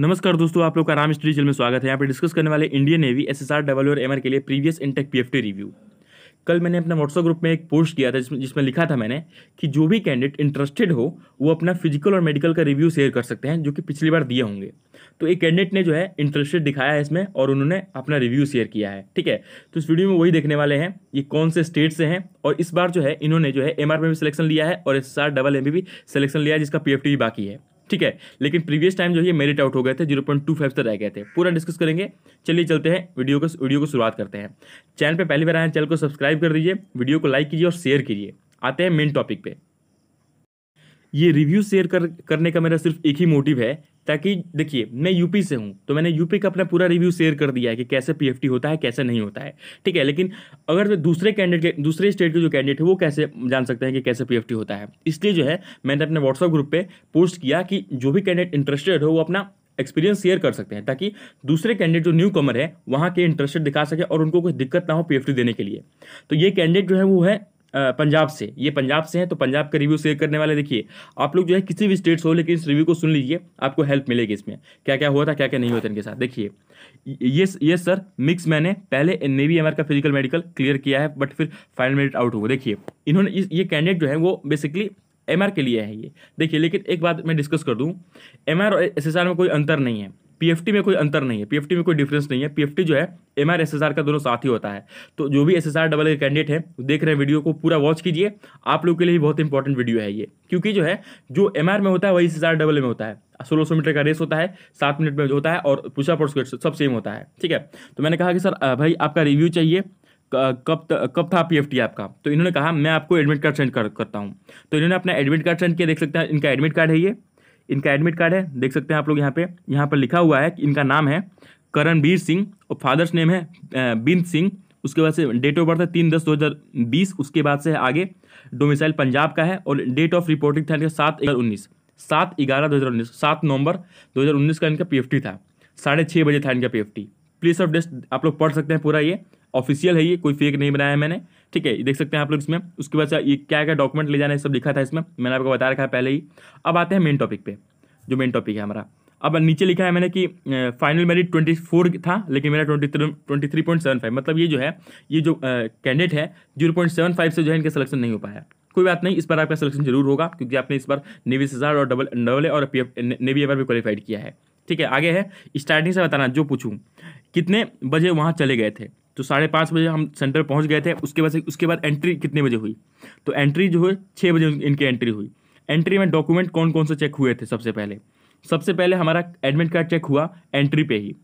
नमस्कार दोस्तों आप लोग का राम स्टडी चैनल में स्वागत है यहाँ पर डिस्कस करने वाले Indian Navy S S R double और एमआर के लिए प्रीवियस इंटेक पीएफटी रिव्यू कल मैंने अपने व्हाट्सएप ग्रुप में एक पोस्ट किया था जिसमें जिसमें लिखा था मैंने कि जो भी कैंडिडेट इंटरेस्टेड हो वो अपना फिजिकल और मेडिकल का रिव्यू शेयर कर सकते हैं जो कि पिछली बार दिए होंगे तो एक कैंडिडेट ने जो है इंटरेस्टेड दिखाया है इसमें और उन्होंने अपना रिव्यू शेयर किया है ठीक है तो इस वीडियो में वही देखने वाले हैं ये कौन से स्टेट से हैं और इस बार जो है इन्होंने जो है एम में भी सिलेक्शन लिया है और एस डबल एम भी सिलेक्शन लिया है जिसका पी भी बाकी है ठीक है लेकिन प्रीवियस टाइम जो है मेरिट आउट हो गए थे जीरो पॉइंट टू फाइव तक रह गए थे पूरा डिस्कस करेंगे चलिए चलते हैं वीडियो को वीडियो को शुरुआत करते हैं चैनल पर पहली बार आए चैनल को सब्सक्राइब कर दीजिए वीडियो को लाइक कीजिए और शेयर कीजिए आते हैं मेन टॉपिक पे ये रिव्यू शेयर कर करने का मेरा सिर्फ एक ही मोटिव है ताकि देखिए मैं यूपी से हूँ तो मैंने यूपी का अपना पूरा रिव्यू शेयर कर दिया है कि कैसे पीएफटी होता है कैसे नहीं होता है ठीक है लेकिन अगर दूसरे कैंडिडेट के दूसरे स्टेट के जो कैंडिडेट है वो कैसे जान सकते हैं कि कैसे पीएफटी होता है इसलिए जो है मैंने अपने व्हाट्सअप ग्रुप पर पोस्ट किया कि जो भी कैंडिडेट इंटरेस्टेड हो वो अपना एक्सपीरियंस शेयर कर सकते हैं ताकि दूसरे कैंडिडेट जो न्यू कमर है वहाँ के इंटरेस्टेड दिखा सके और उनको कोई दिक्कत ना हो पीएफटी देने के लिए तो ये कैंडिडेट जो है वो है पंजाब से ये पंजाब से हैं तो पंजाब का रिव्यू शेयर करने वाले देखिए आप लोग जो है किसी भी स्टेट से हो लेकिन इस रिव्यू को सुन लीजिए आपको हेल्प मिलेगी इसमें क्या क्या हुआ था क्या क्या नहीं हुआ था इनके साथ देखिए ये ये सर मिक्स मैंने पहले नेवी एम का फिजिकल मेडिकल क्लियर किया है बट फिर फाइनल मेरिट आउट हुआ देखिए इन्होंने ये कैंडिडेट जो है वो बेसिकली एम के लिए है ये देखिए लेकिन एक बात मैं डिस्कस कर दूँ एम और एस में कोई अंतर नहीं है पीएफटी में कोई अंतर नहीं है पीएफटी में कोई डिफरेंस नहीं है पीएफटी जो है एम आर का दोनों साथ ही होता है तो जो भी S S R double candidate है देख रहे हैं वीडियो को पूरा वॉच कीजिए आप लोग के लिए भी बहुत इंपॉर्टेंट वीडियो है ये क्योंकि जो है जो एम में होता है वही एस एस आर डबल में होता है सोलह सौ मीटर का रेस होता है सात मिनट में जो होता है और पूछा पड़ सब सेम होता है ठीक है तो मैंने कहा कि सर भाई आपका रिव्यू चाहिए कब कब था पीएफटी आपका तो इन्होंने कहा मैं आपको एडमिट कार्ड सेंड कर, करता हूँ तो इन्होंने अपना एडमिट कार्ड सेंड किया देख सकते हैं इनका एडमिट कार्ड है ये इनका एडमिट कार्ड है देख सकते हैं आप लोग यहाँ पे यहाँ पर लिखा हुआ है कि इनका नाम है करणवीर सिंह और फादर्स नेम है बिंद सिंह उसके बाद से डेट ऑफ बर्थ है तीन दस दो हज़ार बीस उसके बाद से आगे डोमिसाइल पंजाब का है और डेट ऑफ रिपोर्टिंग था इनका सात उन्नीस सात ग्यारह दो हज़ार उन्नीस सात नवंबर दो हज़ार उन्नीस का इनका टी था साढ़े छः बजे था इनका पी टी प्लीज ऑफ डेस्ट आप लोग पढ़ सकते हैं पूरा ये ऑफिशियल है ये कोई फेक नहीं बनाया है मैंने ठीक है देख सकते हैं आप लोग इसमें उसके बाद ये क्या क्या डॉक्यूमेंट ले जाना है सब लिखा था इसमें मैंने आपको बता रखा है पहले ही अब आते हैं मेन टॉपिक पे जो मेन टॉपिक है हमारा अब नीचे लिखा है मैंने कि फाइनल मेरिट ट्वेंटी फोर था लेकिन मेरा twenty twenty three point seven five मतलब ये जो है ये जो कैंडिडेट है जीरो पॉइंट सेवन फाइव से जो है इनका सिलेक्शन नहीं हो पाया कोई बात नहीं इस बार आपका सिलेक्शन जरूर होगा क्योंकि आपने इस बार नेवी हजार और डबल डबल ए और पी एफ नेवी एवर भी क्वालिफाइड किया है ठीक है आगे है स्टार्टिंग से बताना जो पूछूँ कितने बजे वहाँ चले गए थे तो साढ़े पाँच बजे हम सेंटर पहुंच गए थे उसके बाद उसके बाद एंट्री कितने बजे हुई तो एंट्री जो है छः बजे इनकी एंट्री हुई एंट्री में डॉक्यूमेंट कौन कौन से चेक हुए थे सबसे पहले सबसे पहले हमारा एडमिट कार्ड चेक हुआ एंट्री पे ही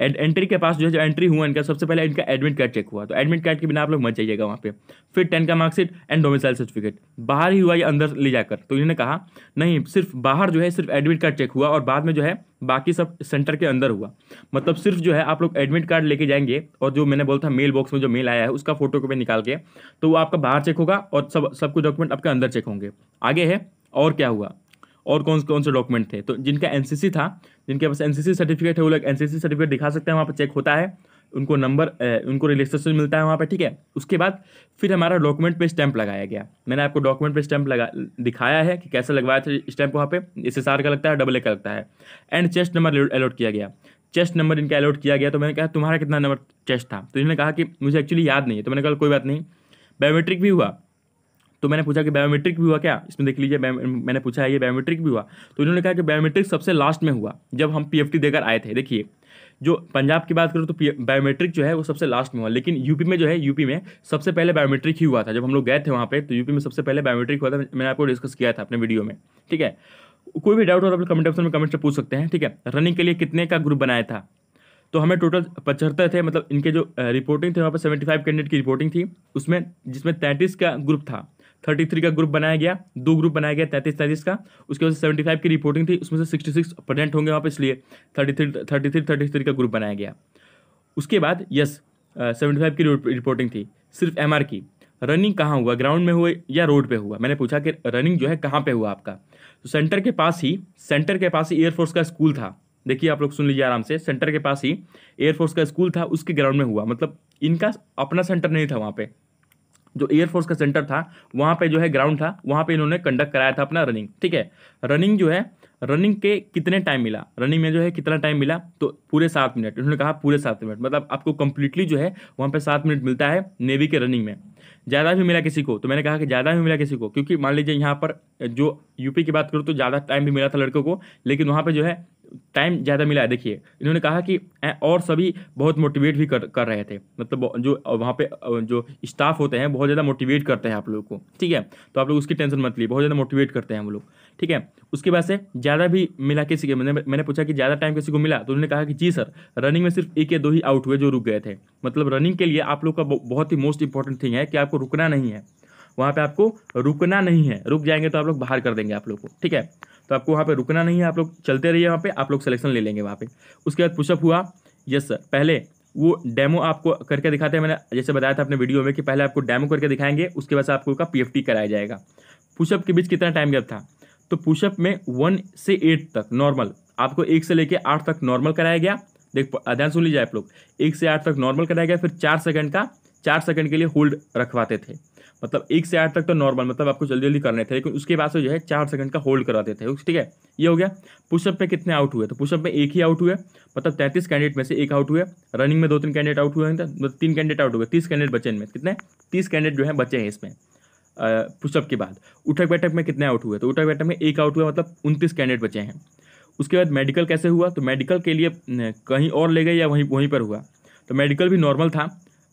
एंट्री के पास जो है जो एंट्री हुआ इनका सबसे पहले इनका एडमिट कार्ड चेक हुआ तो एडमिट कार्ड के बिना आप लोग मत जाइएगा वहाँ पे फिर टेन का मार्कशीट एंड डोमिसाइल सर्टिफिकेट बाहर ही हुआ या अंदर ले जाकर तो इन्होंने कहा नहीं सिर्फ बाहर जो है सिर्फ एडमिट कार्ड चेक हुआ और बाद में जो है बाकी सब सेंटर के अंदर हुआ मतलब सिर्फ जो है आप लोग एडमिट कार्ड लेके जाएंगे और जो मैंने बोला था मेल बॉक्स में जो मेल आया है उसका फोटो कॉपी निकाल के तो वो आपका बाहर चेक होगा और सब सबको डॉक्यूमेंट आपके अंदर चेक होंगे आगे है और क्या हुआ और कौन कौन से डॉक्यूमेंट थे तो जिनका एन था जिनके पास एन सर्टिफिकेट है वो लोग एन सर्टिफिकेट दिखा सकते हैं वहाँ पर चेक होता है उनको नंबर उनको रजिस्ट्रेशन मिलता है वहाँ पर ठीक है उसके बाद फिर हमारा डॉक्यूमेंट पे स्टैंप लगाया गया मैंने आपको डॉक्यूमेंट पे स्टैंप लगा दिखाया है कि कैसे लगवाया था स्टैंप वहाँ पे एस एस आर का लगता है डबल ए का लगता है एंड चेस्ट नंबर अलॉट किया गया चेस्ट नंबर इनका अलॉट किया गया तो मैंने कहा तुम्हारा कितना नंबर चेस्ट था तो इन्होंने कहा कि मुझे एक्चुअली याद नहीं है तो मैंने कहा कोई बात नहीं बायोमेट्रिक भी हुआ तो मैंने पूछा कि बायोमेट्रिक भी हुआ क्या इसमें देख लीजिए मैंने पूछा है ये बायोमेट्रिक भी हुआ तो इन्होंने कहा कि बायोमेट्रिक सबसे लास्ट में हुआ जब हम पी देकर आए थे देखिए जो पंजाब की बात करूँ तो बायोमेट्रिक जो है वो सबसे लास्ट में हुआ लेकिन यूपी में जो है यूपी में सबसे पहले बायोमेट्रिक ही हुआ था जब हम लोग गए थे वहाँ पे तो यूपी में सबसे पहले बायोमेट्रिक हुआ था मैंने आपको डिस्कस किया था अपने वीडियो में ठीक है कोई भी डाउट हो तो आप कमेंट ऑप्शन में कमेंट से पूछ सकते हैं ठीक है रनिंग के लिए कितने का ग्रुप बनाया था तो हमें टोटल पचहत्तर थे मतलब इनके जो रिपोर्टिंग थे वहाँ पर सेवेंटी फाइव कैंडिडेट की रिपोर्टिंग थी उसमें जिसमें तैंतीस का ग्रुप था थर्टी थ्री का ग्रुप बनाया गया दो ग्रुप बनाया गया तैतीस तैतीस का उसके बाद सेवेंटी फाइव की रिपोर्टिंग थी उसमें से सिक्सटी सिक्स प्रजेंट होंगे वहाँ पर इसलिए thirty three thirty three thirty three का ग्रुप बनाया गया उसके बाद यस सेवेंटी फाइव की रिपोर्टिंग थी सिर्फ एम की रनिंग कहाँ हुआ ग्राउंड में हुए या रोड पे हुआ मैंने पूछा कि रनिंग जो है कहाँ पे हुआ आपका तो सेंटर के पास ही सेंटर के पास ही एयरफोर्स का स्कूल था देखिए आप लोग सुन लीजिए आराम से सेंटर के पास ही एयरफोर्स का स्कूल था उसके ग्राउंड में हुआ मतलब इनका अपना सेंटर नहीं था वहाँ पे जो एयरफोर्स का सेंटर था वहाँ पे जो है ग्राउंड था वहाँ पे इन्होंने कंडक्ट कराया था अपना रनिंग ठीक है रनिंग जो है रनिंग के कितने टाइम मिला रनिंग में जो है कितना टाइम मिला तो पूरे सात मिनट उन्होंने कहा पूरे सात मिनट मतलब आपको कंप्लीटली जो है वहाँ पे सात मिनट मिलता है नेवी के रनिंग में ज़्यादा भी मिला किसी को तो मैंने कहा कि ज़्यादा भी मिला किसी को क्योंकि मान लीजिए यहाँ पर जो यूपी की बात करूँ तो ज़्यादा टाइम भी मिला था लड़कों को लेकिन वहाँ पर जो है टाइम ज़्यादा मिला है देखिए इन्होंने कहा कि और सभी बहुत मोटिवेट भी कर कर रहे थे मतलब जो वहाँ पे जो स्टाफ होते हैं बहुत ज़्यादा मोटिवेट करते हैं आप लोग को ठीक है तो आप लोग उसकी टेंशन मत लिए बहुत ज़्यादा मोटिवेट करते हैं हम लोग ठीक है उसके बाद से ज़्यादा भी मिला किसी के मैंने मैंने पूछा कि ज़्यादा टाइम किसी को मिला तो उन्होंने कहा कि जी सर रनिंग में सिर्फ एक या दो ही आउट हुए जो रुक गए थे मतलब रनिंग के लिए आप लोग का बहुत ही मोस्ट इंपॉर्टेंट थिंग है कि आपको रुकना नहीं है वहाँ पे आपको रुकना नहीं है रुक जाएंगे तो आप लोग बाहर कर देंगे आप लोग को ठीक है तो आपको वहाँ पे रुकना नहीं है आप लोग चलते रहिए वहाँ पे आप लोग सिलेक्शन ले लेंगे वहाँ पे उसके बाद पुशअप हुआ यस सर पहले वो डेमो आपको करके दिखाते हैं मैंने जैसे बताया था अपने वीडियो में कि पहले आपको डेमो करके दिखाएंगे उसके बाद आपको का पी कराया जाएगा पुशअप के बीच कितना टाइम गैप था तो पुशअप में वन से एट तक नॉर्मल आपको एक से लेकर आठ तक नॉर्मल कराया गया देख ध्यान सुन लीजिए आप लोग एक से आठ तक नॉर्मल कराया गया फिर चार सेकंड का चार सेकंड के लिए होल्ड रखवाते थे मतलब एक से आठ तक तो नॉर्मल मतलब आपको जल्दी जल्दी करने थे लेकिन उसके बाद से जो है चार सेकंड का होल्ड करा देते थे ठीक है ये हो गया पुशअप में कितने आउट हुए तो पुशअप में एक ही आउट हुए मतलब तैंतीस कैंडिडेट में से एक आउट हुए रनिंग में दो तो तीन कैंडिडेट आउट हुए मतलब तीन कैंडिडेट आउट हुए तीस कैंडिडेट बचे इनमें कितने तीस कैंडिडेट जो है बचे हैं इसमें पुशअप के बाद उठक बैठक में कितने आउट हुए तो उठक बैठक में एक आउट हुआ मतलब उनतीस कैंडिडेट बचे हैं उसके बाद मेडिकल कैसे हुआ तो मेडिकल के लिए कहीं और ले गए या वहीं वहीं पर हुआ तो मेडिकल भी नॉर्मल था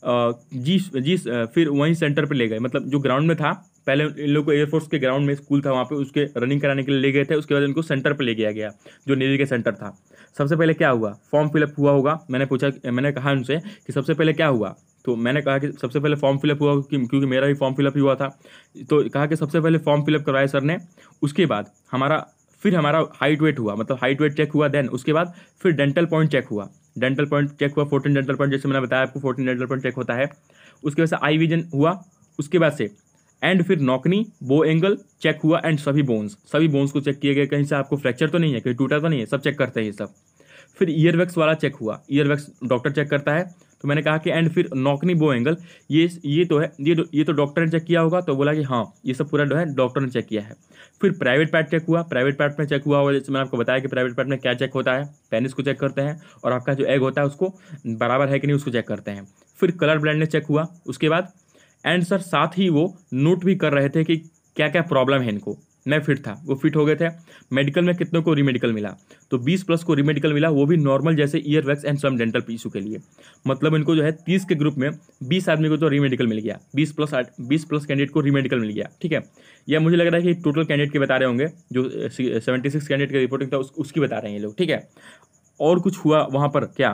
जी जी फिर वहीं सेंटर पर ले गए मतलब जो ग्राउंड में था पहले इन लोग को एयरफोर्स के ग्राउंड में स्कूल था वहाँ पे उसके रनिंग कराने के लिए ले गए थे उसके बाद इनको सेंटर पर ले गया गया जो नेवी के सेंटर था सबसे पहले क्या हुआ फॉर्म फिलअप हुआ होगा मैंने पूछा मैंने कहा उनसे कि सबसे पहले क्या हुआ तो मैंने कहा कि सबसे पहले फॉर्म फिलअप हुआ क्योंकि मेरा ही फॉर्म फिलअप हुआ था तो कहा कि सबसे पहले फॉर्म फिलअप करवाया सर ने उसके बाद हमारा फिर हमारा हाइट वेट हुआ मतलब हाइट वेट चेक हुआ देन उसके बाद फिर डेंटल पॉइंट चेक हुआ डेंटल पॉइंट चेक हुआ फोर्टीन डेंटल पॉइंट जैसे मैंने बताया आपको फोर्टीन डेंटल पॉइंट चेक होता है उसके बाद से आई विजन हुआ उसके बाद से एंड फिर नॉकनी बो एंगल चेक हुआ एंड सभी बोन्स सभी बोन्स को चेक किए गए कहीं से आपको फ्रैक्चर तो नहीं है कहीं टूटा तो नहीं है सब चेक करते हैं ये सब फिर ईयर वैक्स वाला चेक हुआ ईयर वैक्स डॉक्टर चेक करता है तो मैंने कहा कि एंड फिर नॉकनी बो एंगल ये ये तो है ये तो, ये तो डॉक्टर ने चेक किया होगा तो बोला कि हाँ ये सब पूरा जो है डॉक्टर ने चेक किया है फिर प्राइवेट पैट चेक हुआ प्राइवेट पैट में चेक हुआ होगा जैसे मैंने आपको बताया कि प्राइवेट पैट में क्या चेक होता है पेनिस को चेक करते हैं और आपका जो एग होता है उसको बराबर है कि नहीं उसको चेक करते हैं फिर कलर ने चेक हुआ उसके बाद एंड सर साथ ही वो नोट भी कर रहे थे कि क्या क्या प्रॉब्लम है इनको मैं फिट था वो फिट हो गए थे मेडिकल में कितनों को रीमेडिकल मिला तो 20 प्लस को रीमेडिकल मिला वो भी नॉर्मल जैसे ear wax and some dental पीसू के लिए मतलब इनको जो है 30 के ग्रुप में 20 आदमी को तो रीमेडिकल मिल गया 20 प्लस 20 प्लस कैंडिडेट को रीमेडिकल मिल गया ठीक है या मुझे लग रहा है कि टोटल कैंडिडेट के बता रहे होंगे जो सेवेंटी कैंडिडेट की रिपोर्टिंग था उस, उसकी बता रहे हैं ये लोग ठीक है और कुछ हुआ वहाँ पर क्या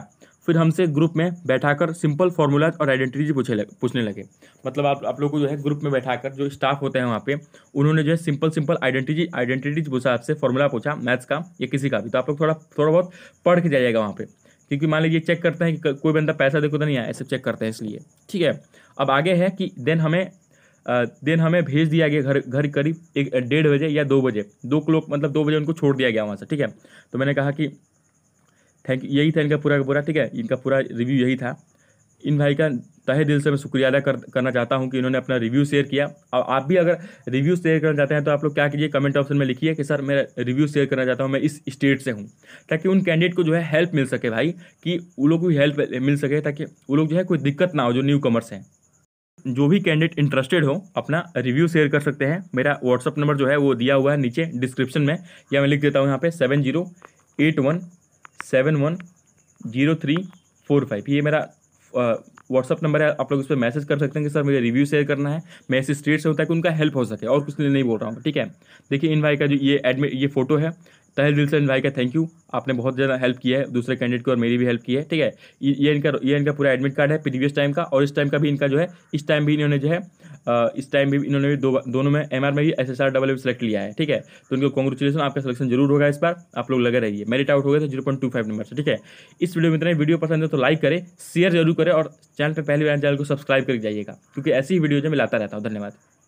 फिर हमसे ग्रुप में बैठाकर सिंपल फार्मूलाज और आइडेंटिटीज पूछे लग, पूछने लगे मतलब आप आप लोग को जो है ग्रुप में बैठाकर जो स्टाफ होते हैं वहाँ पे उन्होंने जो है सिंपल सिंपल आइडेंटिटी आइडेंटिटीज पूछा आपसे फॉर्मूला पूछा मैथ्स का या किसी का भी तो आप लोग थोड़ा थोड़ा बहुत पढ़ के जाइएगा वहाँ पे क्योंकि मान लीजिए चेक करते हैं कि कोई बंदा पैसा देखो तो नहीं आया ऐसे चेक करते हैं इसलिए ठीक है अब आगे है कि देन हमें देन हमें भेज दिया गया घर घर करीब एक डेढ़ बजे या दो बजे दो क्लोक मतलब दो बजे उनको छोड़ दिया गया वहाँ से ठीक है तो मैंने कहा कि थैंक यही था इनका पूरा का पूरा ठीक है इनका पूरा रिव्यू यही था इन भाई का तहे दिल से मैं शुक्रिया अदा कर, करना चाहता हूँ कि इन्होंने अपना रिव्यू शेयर किया और आप भी अगर रिव्यू शेयर करना चाहते हैं तो आप लोग क्या कीजिए कमेंट ऑप्शन में लिखिए कि सर मेरा रिव्यू शेयर करना चाहता हूँ मैं इस स्टेट से हूँ ताकि उन कैंडिडेट को जो है हेल्प मिल सके भाई कि उन लोग को हेल्प मिल सके ताकि वो लोग जो है कोई दिक्कत ना हो जो न्यू कमर्स हैं जो भी कैंडिडेट इंटरेस्टेड हो अपना रिव्यू शेयर कर सकते हैं मेरा व्हाट्सअप नंबर जो है वो दिया हुआ है नीचे डिस्क्रिप्शन में या मैं लिख देता हूँ यहाँ पे seven zero eight one seven one zero three four five ये मेरा व्हाट्सअप नंबर है आप लोग उस पर मैसेज कर सकते हैं कि सर मुझे रिव्यू शेयर करना है मैं ऐसे स्टेट से होता है कि उनका हेल्प हो सके और कुछ नहीं बोल रहा हूँ ठीक है देखिए इन भाई का जो ये एडमिट ये फोटो है तहल दिल से इन भाई का थैंक यू आपने बहुत ज़्यादा हेल्प किया है दूसरे कैंडिडेट को और मेरी भी हेल्प की है ठीक है ये इनका ये इनका पूरा एडमिट कार्ड है प्रीवियस टाइम का और इस टाइम का भी इनका जो है इस टाइम भी इन्होंने जो है इस टाइम भी इन्होंने भी दो दोनों में एम में भी S S R double select लिया है ठीक है तो उनको कॉन्ग्रेचुलेसन आपका सिलेक्शन जरूर होगा इस बार आप लोग लगे रहिए मेरिट आउट हो गया था zero point two five number से ठीक है इस वीडियो में इतना वीडियो पसंद है तो लाइक करें शेयर जरूर करें और चैनल पर पहली बार चैनल को सब्सक्राइब कर जाइएगा क्योंकि ऐसी ही वीडियो जो मैं लाता रहता हूँ धन्यवाद